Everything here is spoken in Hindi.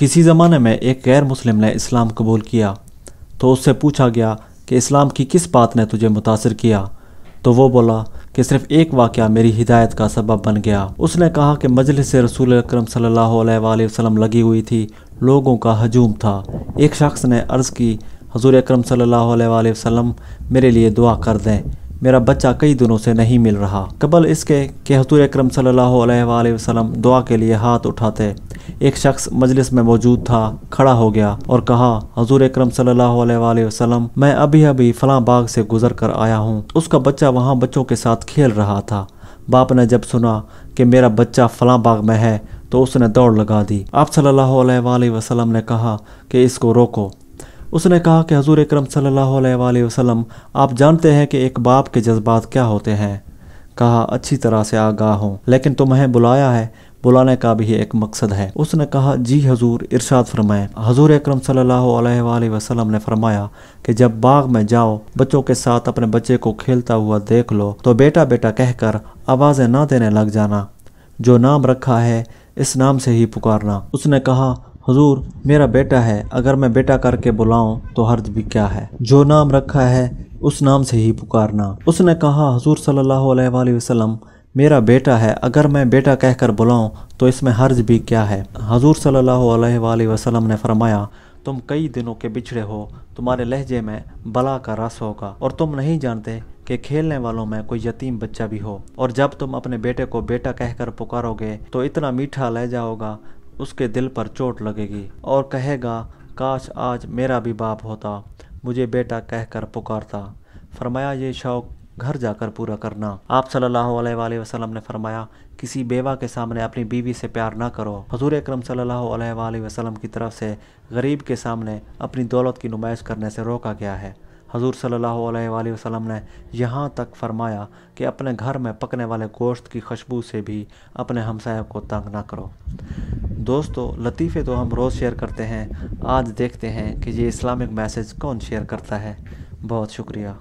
किसी ज़माने में एक गैर मुस्लिम ने इस्लाम कबूल किया तो उससे पूछा गया कि इस्लाम की किस बात ने तुझे मुतासर किया तो वो बोला कि सिर्फ एक वाक़ मेरी हिदायत का सबब बन गया उसने कहा कि मजलिस रसूल अक्रम सल्ला लगी हुई थी लोगों का हजूम था एक शख्स ने अर्ज़ की हजूर अक्रम सल्ला वसम मेरे लिए दुआ कर दें मेरा बच्चा कई दिनों से नहीं मिल रहा कबल इसके के हजूर अक्रम सल्हसम दुआ के लिए हाथ उठाते एक शख्स मजलिस में मौजूद था खड़ा हो गया और कहा हजूर अक्रम सल्हसम मैं अभी अभी फलां बाग से गुजर कर आया हूँ उसका बच्चा वहाँ बच्चों के साथ खेल रहा था बाप ने जब सुना कि मेरा बच्चा फलां बाग में है तो उसने दौड़ लगा दी आप सल्लल्लाहु अलैहि वसल्लम ने कहा कि इसको रोको उसने कहा कि हजूर अक्रम सल्लल्लाहु वसल्लम आप जानते हैं कि एक बाप के जज्बात क्या होते हैं कहा अच्छी तरह से आगाह हूँ लेकिन तुम्हें बुलाया है बुलाने का भी एक मकसद है उसने कहा जी हजूर इरशाद फरमाए हजूर अक्रम सम वसल्लम ने फरमाया कि जब बाग में जाओ बच्चों के साथ अपने बच्चे को खेलता हुआ देख लो तो बेटा बेटा कहकर आवाज़ें ना देने लग जाना जो नाम रखा है इस नाम से ही पुकारना उसने कहा हजूर मेरा बेटा है अगर मैं बेटा करके बुलाऊं तो हर्ज भी क्या है जो नाम रखा है उस नाम से ही पुकारना उसने कहा हजूर सल्लल्लाहु अलैहि वसल्लम मेरा बेटा है अगर मैं बेटा कहकर बुलाऊं तो इसमें हर्ज भी क्या है हजूर सल्लल्लाहु अलैहि वसल्लम ने फरमाया तुम कई दिनों के बिछड़े हो तुम्हारे लहजे में बला का रस होगा और तुम नहीं जानते कि खेलने वालों में कोई यतीम बच्चा भी हो और जब तुम अपने बेटे को बेटा कहकर पुकारोगे तो इतना मीठा लहजा होगा उसके दिल पर चोट लगेगी और कहेगा काश आज मेरा भी बाप होता मुझे बेटा कहकर पुकारता फरमाया ये शौक घर जाकर पूरा करना आप सल्लल्लाहु अलैहि वसल्लम ने फरमाया किसी बेवा के सामने अपनी बीवी से प्यार ना करो हजूर अक्रम सल्लल्लाहु अलैहि वसल्लम की तरफ से गरीब के सामने अपनी दौलत की नुमाइश करने से रोका गया है हजूर सल्लल्लाहु अलैहि वसल्लम ने यहाँ तक फरमाया कि अपने घर में पकने वाले गोश्त की खुशबू से भी अपने हमसायों को तंग ना करो दोस्तों लतीफ़े तो हम रोज़ शेयर करते हैं आज देखते हैं कि ये इस्लामिक मैसेज कौन शेयर करता है बहुत शुक्रिया